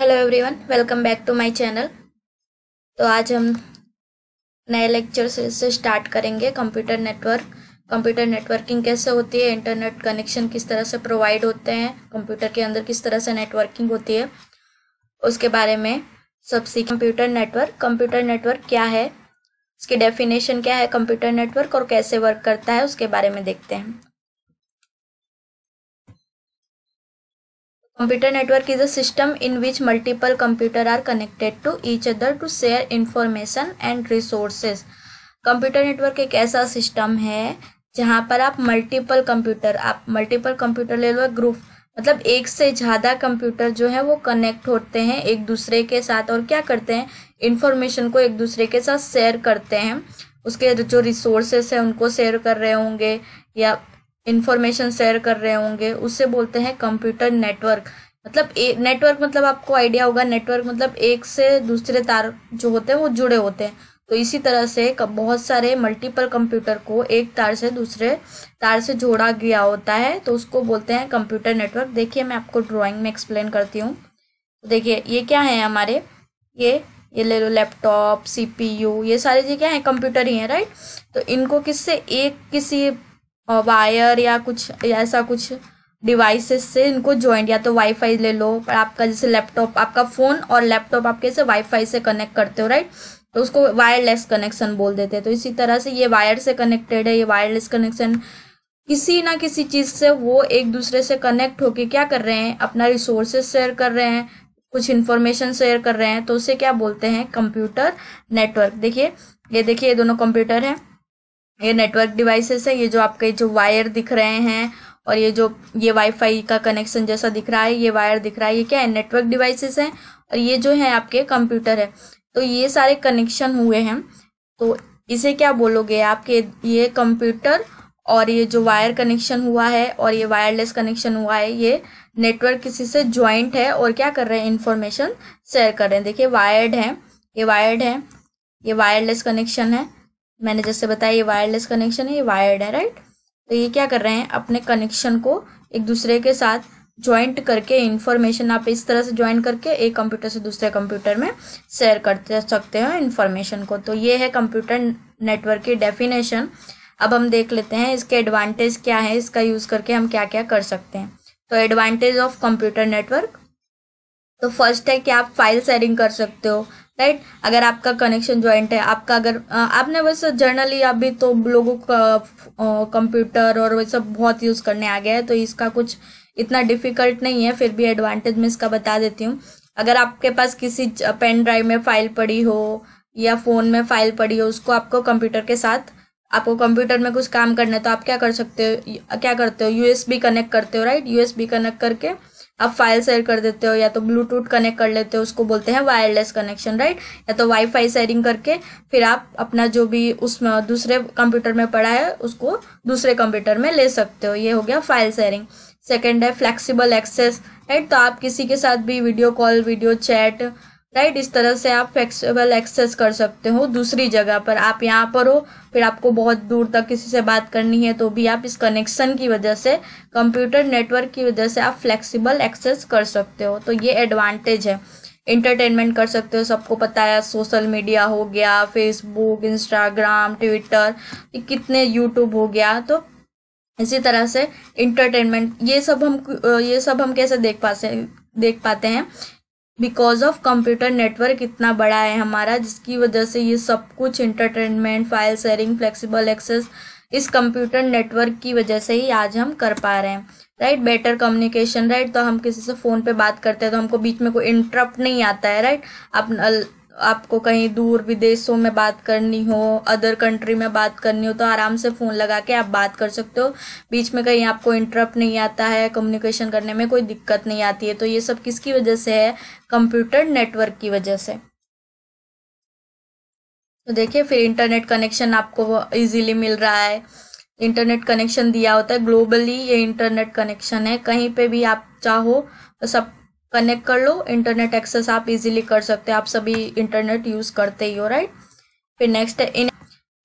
Hello everyone welcome back to my channel तो आज हम नए लेक्चर से स्टार्ट करेंगे कंप्यूटर नेटवर्क कंप्यूटर नेटवर्किंग कैसे होती है इंटरनेट कनेक्शन किस तरह से प्रोवाइड होते हैं कंप्यूटर के अंदर किस तरह से नेटवर्किंग होती है उसके बारे में सब सीख कंप्यूटर नेटवर्क कंप्यूटर नेटवर्क क्या है इसकी डेफिनेशन क्या है कंप्यूटर नेटवर्क और कैसे वर्क करता है उसके बारे में देखते हैं Computer network is a system in which multiple computers are connected to each other to share information and resources. Computer network एक ऐसा सिस्टम है जहाँ पर आप मल्टीपल कंप्यूटर आप मल्टीपल कंप्यूटर ले लो ग्रुप मतलब एक से ज़्यादा कंप्यूटर जो है वो कनेक्ट होते हैं एक दूसरे के साथ और क्या करते हैं इन्फॉर्मेशन को एक दूसरे के साथ शेयर करते हैं उसके जो रिसोर्सेस हैं उनको शेयर कर रहे होंगे या इंफॉर्मेशन शेयर कर रहे होंगे उससे बोलते हैं कंप्यूटर नेटवर्क मतलब नेटवर्क मतलब आपको आइडिया होगा नेटवर्क मतलब एक से दूसरे तार जो होते हैं वो जुड़े होते हैं तो इसी तरह से बहुत सारे मल्टीपल कंप्यूटर को एक तार से दूसरे तार से जोड़ा गया होता है तो उसको बोलते हैं कंप्यूटर नेटवर्क देखिए मैं आपको ड्राइंग में एक्सप्लेन करती हूँ तो देखिए ये क्या है हमारे ये ये ले लो लैपटॉप सीपीयू ये सारे चीज़ क्या है कंप्यूटर ही हैं राइट तो इनको किससे एक किसी वायर या कुछ ऐसा कुछ डिवाइसेस से इनको ज्वाइंट या तो वाईफाई ले लो पर आपका जैसे लैपटॉप आपका फ़ोन और लैपटॉप आप कैसे वाईफाई से कनेक्ट करते हो राइट तो उसको वायरलेस कनेक्शन बोल देते हैं तो इसी तरह से ये वायर से कनेक्टेड है ये वायरलेस कनेक्शन किसी ना किसी चीज़ से वो एक दूसरे से कनेक्ट होके क्या कर रहे हैं अपना रिसोर्सेस शेयर कर रहे हैं कुछ इन्फॉर्मेशन शेयर कर रहे हैं तो उसे क्या बोलते हैं कंप्यूटर नेटवर्क देखिए ये देखिए ये दोनों कंप्यूटर हैं ये नेटवर्क डिवाइसेस है ये जो आपके जो वायर दिख रहे हैं और ये जो ये वाईफाई का कनेक्शन जैसा दिख रहा है ये वायर दिख रहा है ये क्या है नेटवर्क डिवाइसेस हैं और ये जो है आपके कंप्यूटर है तो ये सारे कनेक्शन हुए हैं तो इसे क्या बोलोगे आपके ये कंप्यूटर और ये जो वायर कनेक्शन हुआ है और ये वायरलेस कनेक्शन हुआ है ये नेटवर्क किसी से ज्वाइंट है और क्या कर रहे हैं इन्फॉर्मेशन शेयर कर रहे हैं देखिए वायर्ड है ये वायर्ड है ये वायरलेस कनेक्शन है मैंने जैसे बताया ये वायरलेस कनेक्शन है ये वायर्ड है राइट तो ये क्या कर रहे हैं अपने कनेक्शन को एक दूसरे के साथ ज्वाइंट करके इन्फॉर्मेशन आप इस तरह से ज्वाइन करके एक कंप्यूटर से दूसरे कंप्यूटर में शेयर करते सकते हो इन्फॉर्मेशन को तो ये है कंप्यूटर नेटवर्क की डेफिनेशन अब हम देख लेते हैं इसके एडवांटेज क्या है इसका यूज़ करके हम क्या क्या कर सकते हैं तो एडवांटेज ऑफ कंप्यूटर नेटवर्क तो फर्स्ट है कि आप फाइल शेयरिंग कर सकते हो राइट अगर आपका कनेक्शन ज्वाइंट है आपका अगर आपने वैसे जर्नली अभी तो लोगों का कंप्यूटर और वैसे बहुत यूज़ करने आ गया है तो इसका कुछ इतना डिफिकल्ट नहीं है फिर भी एडवांटेज में इसका बता देती हूँ अगर आपके पास किसी पेन ड्राइव में फाइल पड़ी हो या फ़ोन में फाइल पड़ी हो उसको आपको कंप्यूटर के साथ आपको कंप्यूटर में कुछ काम करना है तो आप क्या कर सकते हो क्या करते हो यूएसबी कनेक्ट करते हो राइट यूएसबी कनेक्ट करके आप फाइल शेयर कर देते हो या तो ब्लूटूथ कनेक्ट कर लेते हो उसको बोलते हैं वायरलेस कनेक्शन राइट या तो वाईफाई शेयरिंग करके फिर आप अपना जो भी उसमें दूसरे कंप्यूटर में पड़ा है उसको दूसरे कंप्यूटर में ले सकते हो ये हो गया फाइल शेयरिंग सेकेंड है फ्लेक्सिबल एक्सेस राइट तो आप किसी के साथ भी video call video chat right इस तरह से आप फ्लेक्सिबल एक्सेस कर सकते हो दूसरी जगह पर आप यहाँ पर हो फिर आपको बहुत दूर तक किसी से बात करनी है तो भी आप इस कनेक्शन की वजह से कंप्यूटर नेटवर्क की वजह से आप फ्लेक्सिबल एक्सेस कर सकते हो तो ये एडवांटेज है इंटरटेनमेंट कर सकते हो सबको पता है सोशल मीडिया हो गया फेसबुक इंस्टाग्राम ट्विटर कितने यूट्यूब हो गया तो इसी तरह से इंटरटेनमेंट ये सब हम ये सब हम कैसे देख पा देख पाते हैं बिकॉज ऑफ कंप्यूटर नेटवर्क इतना बड़ा है हमारा जिसकी वजह से ये सब कुछ entertainment file sharing flexible access इस कंप्यूटर नेटवर्क की वजह से ही आज हम कर पा रहे हैं राइट बेटर कम्युनिकेशन राइट तो हम किसी से फ़ोन पे बात करते हैं तो हमको बीच में कोई इंटरप्ट नहीं आता है राइट right? अपना आपको कहीं दूर विदेशों में बात करनी हो अदर कंट्री में बात करनी हो तो आराम से फ़ोन लगा के आप बात कर सकते हो बीच में कहीं आपको इंटरप्ट नहीं आता है कम्युनिकेशन करने में कोई दिक्कत नहीं आती है तो ये सब किसकी वजह से है कंप्यूटर नेटवर्क की वजह से तो देखिए फिर इंटरनेट कनेक्शन आपको ईजिली मिल रहा है इंटरनेट कनेक्शन दिया होता है ग्लोबली ये इंटरनेट कनेक्शन है कहीं पे भी आप चाहो तो सब कनेक्ट कर लो इंटरनेट एक्सेस आप इजीली कर सकते हैं आप सभी इंटरनेट यूज़ करते ही हो राइट फिर नेक्स्ट इन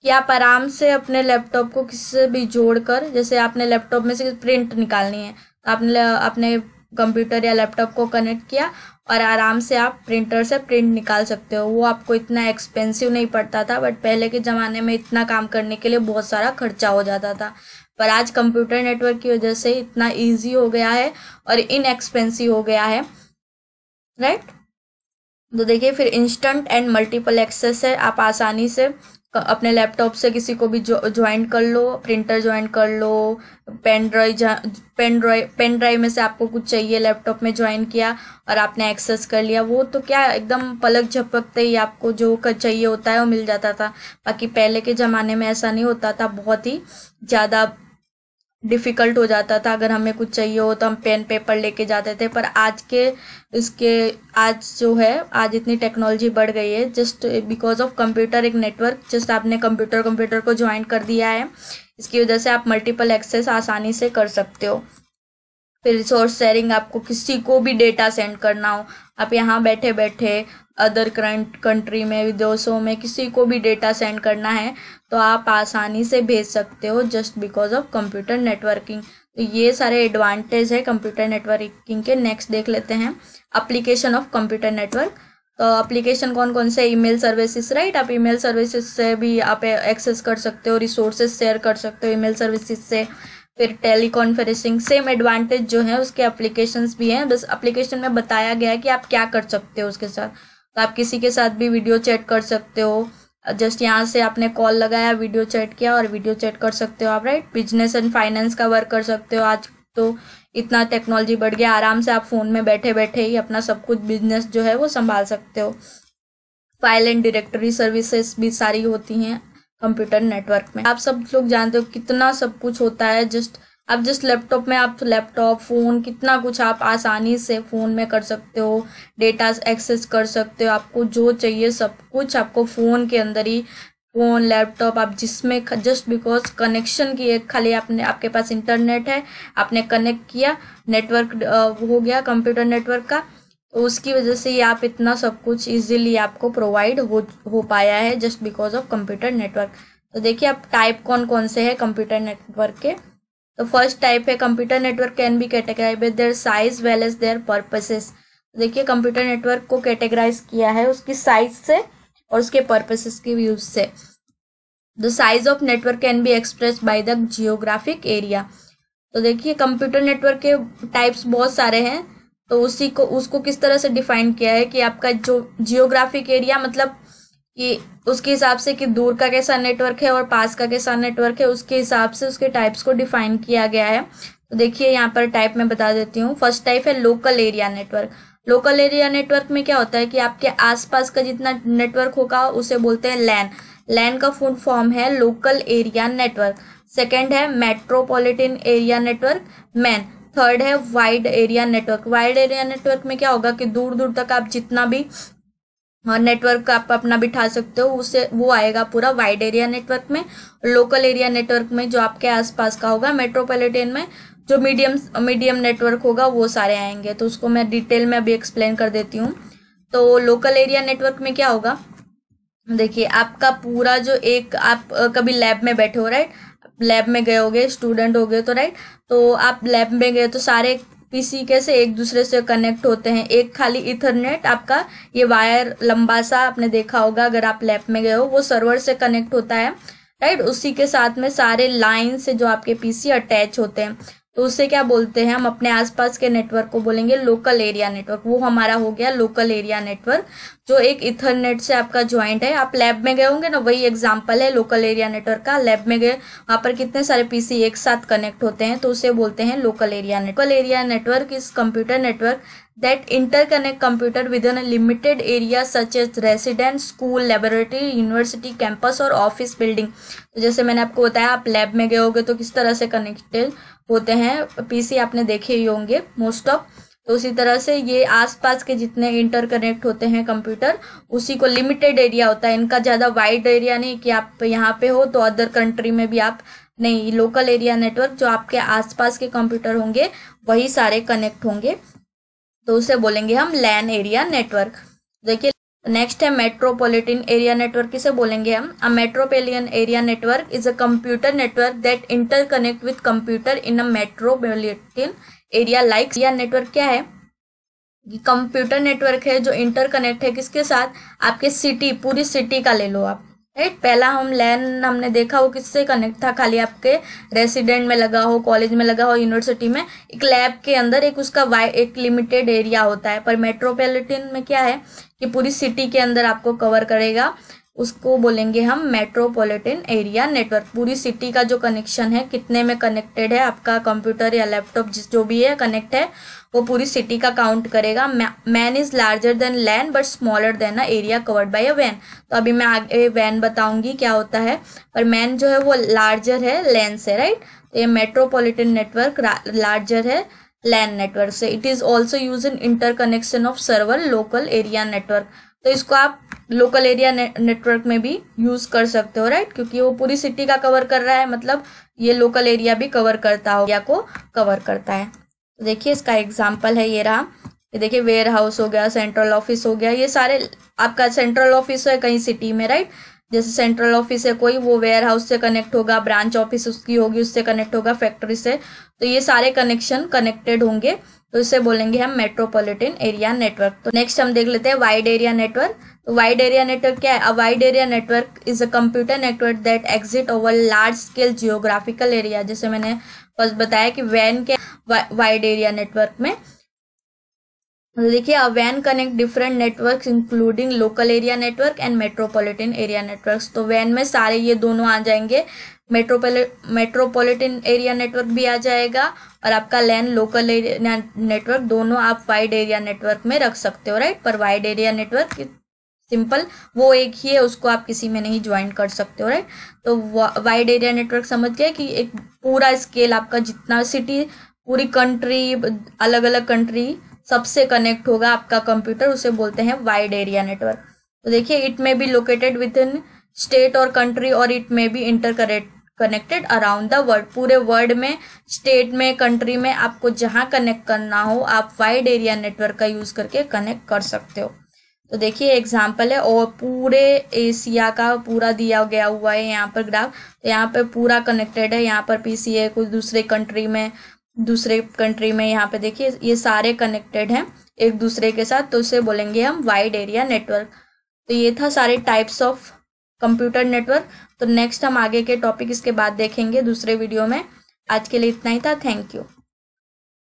कि आप आराम से अपने लैपटॉप को किसी से भी जोड़कर जैसे आपने लैपटॉप में से प्रिंट निकालनी है तो आपने अपने कंप्यूटर या लैपटॉप को कनेक्ट किया और आराम से आप प्रिंटर से प्रिंट निकाल सकते हो वो आपको इतना एक्सपेंसिव नहीं पड़ता था बट पहले के ज़माने में इतना काम करने के लिए बहुत सारा खर्चा हो जाता था पर आज कंप्यूटर नेटवर्क की वजह से इतना ईजी हो गया है और इनएक्सपेंसिव हो गया है राइट right? तो देखिए फिर इंस्टेंट एंड मल्टीपल एक्सेस है आप आसानी से अपने लैपटॉप से किसी को भी ज्वाइन जो, कर लो प्रिंटर ज्वाइन कर लो pen drive pen drive pen drive में से आपको कुछ चाहिए लैपटॉप में ज्वाइन किया और आपने एक्सेस कर लिया वो तो क्या एकदम पलक झपकते ही आपको जो कर चाहिए होता है वो मिल जाता था बाकी पहले के ज़माने में ऐसा नहीं होता था बहुत ही ज़्यादा डिफ़िकल्ट हो जाता था अगर हमें कुछ चाहिए हो तो हम पेन पेपर लेके जाते थे पर आज के इसके आज जो है आज इतनी टेक्नोलॉजी बढ़ गई है जस्ट बिकॉज ऑफ कंप्यूटर एक नेटवर्क जस्ट आपने कंप्यूटर कंप्यूटर को ज्वाइन कर दिया है इसकी वजह से आप मल्टीपल एक्सेस आसानी से कर सकते हो फिर रिसोर्स शेयरिंग आपको किसी को भी डेटा सेंड करना हो आप यहाँ बैठे बैठे अदर करंट कंट्री में विदेशों में किसी को भी डेटा सेंड करना है तो आप आसानी से भेज सकते हो just because of computer networking तो ये सारे एडवांटेज है कंप्यूटर नेटवर्किंग के नेक्स्ट देख लेते हैं अप्लीकेशन ऑफ कंप्यूटर नेटवर्क तो अप्लीकेशन कौन कौन से ईमेल सर्विसेज राइट आप ईमेल सर्विसेज से भी आप एक्सेस कर सकते हो रिसोर्सेज शेयर कर सकते हो ईमेल सर्विसेज से फिर टेली कॉन्फ्रेंसिंग सेम एडवांटेज जो है उसके एप्लीकेशंस भी हैं बस एप्लीकेशन में बताया गया है कि आप क्या कर सकते हो उसके साथ तो आप किसी के साथ भी वीडियो चैट कर सकते हो जस्ट यहाँ से आपने कॉल लगाया वीडियो चैट किया और वीडियो चैट कर सकते हो आप राइट बिजनेस एंड फाइनेंस का वर्क कर सकते हो आज तो इतना टेक्नोलॉजी बढ़ गया आराम से आप फ़ोन में बैठे बैठे ही अपना सब कुछ बिजनेस जो है वो संभाल सकते हो फाइल एंड डायरेक्टरी सर्विसेज भी सारी होती हैं कंप्यूटर नेटवर्क में आप सब लोग जानते हो कितना सब कुछ होता है जस्ट अब जस्ट लैपटॉप में आप लैपटॉप फ़ोन कितना कुछ आप आसानी से फ़ोन में कर सकते हो डेटा एक्सेस कर सकते हो आपको जो चाहिए सब कुछ आपको फ़ोन के अंदर ही फ़ोन लैपटॉप आप जिसमें जस्ट बिकॉज कनेक्शन की एक खाली आपने आपके पास इंटरनेट है आपने कनेक्ट किया नेटवर्क हो गया कंप्यूटर नेटवर्क का उसकी वजह से ही आप इतना सब कुछ इजीली आपको प्रोवाइड हो हो पाया है just because of computer network तो देखिए आप टाइप कौन कौन से हैं कंप्यूटर नेटवर्क के तो फर्स्ट टाइप है computer network can be categorise with their size well as their purposes देखिए कंप्यूटर नेटवर्क को कैटेगराइज किया है उसकी साइज से और उसके पर्पसेस के व्यूज से the size of network can be express by the geographic area तो देखिए कंप्यूटर नेटवर्क के टाइप्स बहुत सारे हैं तो उसी को उसको किस तरह से डिफाइन किया है कि आपका जो जियोग्राफिक एरिया मतलब कि उसके हिसाब से कि दूर का कैसा नेटवर्क है और पास का कैसा नेटवर्क है उसके हिसाब से उसके टाइप्स को डिफाइन किया गया है तो देखिए यहाँ पर टाइप मैं बता देती हूँ फर्स्ट टाइप है local area network local area network में क्या होता है कि आपके आसपास का जितना नेटवर्क होगा उसे बोलते हैं लैन लैन का फुल फॉर्म है लोकल एरिया नेटवर्क सेकेंड है metropolitan area network MAN third है wide area network wide area network में क्या होगा कि दूर दूर तक आप जितना भी नेटवर्क हाँ, आप अपना बिठा सकते हो उसे वो आएगा पूरा वाइड एरिया नेटवर्क में लोकल एरिया नेटवर्क में जो आपके आसपास का होगा मेट्रोपॉलिटन में जो मीडियम मीडियम नेटवर्क होगा वो सारे आएंगे तो उसको मैं डिटेल में अभी एक्सप्लेन कर देती हूँ तो लोकल एरिया नेटवर्क में क्या होगा देखिए आपका पूरा जो एक आप कभी लैब में बैठे हो राइट लैब में गए होगे स्टूडेंट हो गए तो राइट तो आप लैब में गए तो सारे पीसी कैसे एक दूसरे से कनेक्ट होते हैं एक खाली इथरनेट आपका ये वायर लंबा सा आपने देखा होगा अगर आप लैब में गए हो वो सर्वर से कनेक्ट होता है राइट उसी के साथ में सारे लाइन से जो आपके पीसी अटैच होते हैं तो उससे क्या बोलते हैं हम अपने आसपास के नेटवर्क को बोलेंगे लोकल एरिया नेटवर्क वो हमारा हो गया लोकल एरिया नेटवर्क जो एक इथरनेट से आपका ज्वाइंट है आप लैब में गए होंगे ना वही एग्जाम्पल है लोकल एरिया नेटवर्क का लैब में गए वहाँ पर कितने सारे पीसी एक साथ कनेक्ट होते हैं तो उसे बोलते हैं local area network area network इस computer network that interconnect computer within a limited area such as residence school laboratory university campus और office building तो जैसे मैंने आपको बताया आप लैब में गए होगे तो किस तरह से कनेक्टेड होते हैं पीसी आपने देखे ही होंगे मोस्ट ऑफ तो उसी तरह से ये आसपास के जितने इंटरकनेक्ट होते हैं कंप्यूटर उसी को लिमिटेड एरिया होता है इनका ज़्यादा वाइड एरिया नहीं कि आप यहाँ पे हो तो अदर कंट्री में भी आप नहीं लोकल एरिया नेटवर्क जो आपके आसपास के कंप्यूटर होंगे वही सारे कनेक्ट होंगे तो उसे बोलेंगे हम लैन एरिया नेटवर्क देखिए नेक्स्ट है मेट्रोपॉलिटन एरिया नेटवर्क किसे बोलेंगे हम a metropolitan area network is a computer network that interconnect with computer in a metropolitan area like या नेटवर्क क्या है कंप्यूटर नेटवर्क है जो इंटर कनेक्ट है किसके साथ आपके सिटी पूरी सिटी का ले लो आप राइट पहला हम लैन हमने देखा वो किससे कनेक्ट था खाली आपके रेसिडेंट में लगा हो कॉलेज में लगा हो यूनिवर्सिटी में एक लैब के अंदर एक उसका वाई एक लिमिटेड एरिया होता है पर मेट्रोपॉलिटन में क्या है कि पूरी सिटी के अंदर आपको कवर करेगा उसको बोलेंगे हम मेट्रोपॉलिटन एरिया नेटवर्क पूरी सिटी का जो कनेक्शन है कितने में कनेक्टेड है आपका कंप्यूटर या लैपटॉप जिस जो भी है कनेक्ट है वो पूरी सिटी का काउंट करेगा MAN is larger than LAN but smaller than area covered by a वैन तो अभी मैं आगे वैन बताऊंगी क्या होता है पर मैन जो है वो लार्जर है लैन से राइट तो ये मेट्रोपोलिटन नेटवर्क लार्जर है लैन नेटवर्क से it is also use in interconnection of server local area network तो इसको आप लोकल एरिया नेटवर्क में भी यूज कर सकते हो राइट क्योंकि वो पूरी सिटी का कवर कर रहा है मतलब ये लोकल एरिया भी कवर करता हो या को कवर करता है तो देखिए इसका एग्जाम्पल है ये रहा ये देखिए वेयर हाउस हो गया सेंट्रल ऑफिस हो गया ये सारे आपका सेंट्रल ऑफिस है कहीं सिटी में राइट जैसे सेंट्रल ऑफिस है कोई वो वेयर हाउस से कनेक्ट होगा ब्रांच ऑफिस उसकी होगी उससे कनेक्ट होगा फैक्ट्री से तो ये सारे कनेक्शन कनेक्टेड होंगे तो इसे बोलेंगे हम मेट्रोपॉलिटन एरिया नेटवर्क तो नेक्स्ट हम देख लेते हैं wide area network wide area network क्या है A wide area network is a computer network that exit over large scale geographical जैसे मैंने बस बताया कि वैन के वाइड एरिया नेटवर्क में देखिए अ वैन connect different network including local area network and metropolitan area network तो वैन में सारे ये दोनों आ जाएंगे मेट्रोपोलि मेट्रोपॉलिटन एरिया नेटवर्क भी आ जाएगा और आपका लैन लोकल एरिया नेटवर्क दोनों आप वाइड एरिया नेटवर्क में रख सकते हो राइट पर वाइड एरिया नेटवर्क सिंपल वो एक ही है उसको आप किसी में नहीं ज्वाइन तो तो कर सकते हो राइट तो वाइड एरिया नेटवर्क समझ गया कि एक पूरा स्केल आपका जितना सिटी पूरी कंट्री अलग अलग कंट्री सबसे कनेक्ट होगा आपका कंप्यूटर उसे बोलते हैं वाइड एरिया नेटवर्क तो देखिए it may be located within state और कंट्री और it may be interconnected around the world पूरे वर्ल्ड में स्टेट में कंट्री में आपको जहाँ कनेक्ट करना हो आप वाइड एरिया नेटवर्क का यूज करके कनेक्ट कर सकते हो तो देखिए एग्जाम्पल है और पूरे एशिया का पूरा दिया गया हुआ है यहाँ पर ग्राफ तो यहाँ पर पूरा कनेक्टेड है यहाँ पर पीसीए कुछ दूसरे कंट्री में दूसरे कंट्री में यहाँ पे देखिए ये सारे कनेक्टेड हैं एक दूसरे के साथ तो उसे बोलेंगे हम वाइड एरिया नेटवर्क तो ये था सारे टाइप्स ऑफ कंप्यूटर नेटवर्क तो नेक्स्ट हम आगे के टॉपिक इसके बाद देखेंगे दूसरे वीडियो में आज के लिए इतना ही था थैंक यू